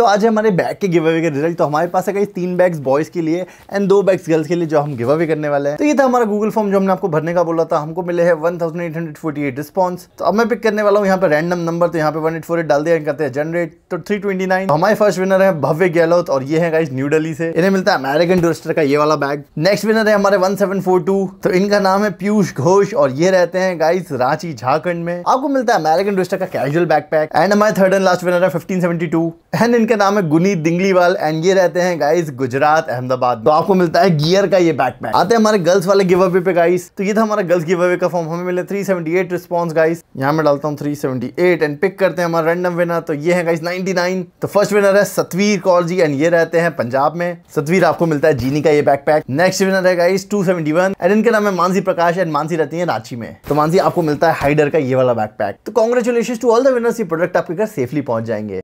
तो आज हमारे बैग के गिव अवे का रिजल्ट तो हमारे पास है कई तीन बैग्स बॉयज़ के लिए एंड दो बैग्स गर्ल्स के लिए जो हम गिव अवे करने वाले हैं तो ये था हमारा गूगल फॉर्म जो हमने आपको भरने का बोला था हमको मिले है one thousand eight hundred forty eight response तो अब मैं पिक करने वाला हूँ यहाँ पर रैंडम नंबर तो यहाँ पे वन डाल दिया करते हैं जनरेट तो थ्री तो हमारे फर्स्ट विनर है भव्य गहलोत और ये है न्यू डेली से इन्हें मिलता है अमेरिकन टूरिस्टर का ये वाला बैग नेक्स्ट विनर है हमारे वन तो इनका नाम है पीयूष घोष और ये रहते हैं गाइज रांची झारखंड में आपको मिलता है अमेरिकन टूरिस्टर का कैजुअल बैग एंड हमारे थर्ड एंड लास्ट विनर है फिफ्टीन एंड इनका नाम है गुनी दिंगलीवाल एंड ये रहते हैं गाइस गुजरात अहमदाबाद तो आपको मिलता है गियर का ये बैटमैन आते हैं हमारे गर्ल्स वाले गिव अवे पे गाइस तो ये था हमारा गर्ल्स गिव अवे का फॉर्म हमें मिले 378 रिस्पॉन्स गाइस यहाँ मैं डालता हूँ 378 एंड पिक करते हैं हमारे रैंडम विनर तो ये है गाइस 99 तो फर्स्ट विनर है सतवीर कौर जी एंड ये रहते हैं पंजाब में सतवीर आपको मिलता है जीनी का ये बैकपैक नेक्स्ट विनर है गाइस 271 एंड इनका नाम है मानसी प्रकाश एंड मानसी रहती है रांची में तो मानसी आपको मिलता है हाइडर का ये वाला बैकपैक तो congratulation to all the winners ये प्रोडक्ट आपके घर सेफली पहुंच जाएंगे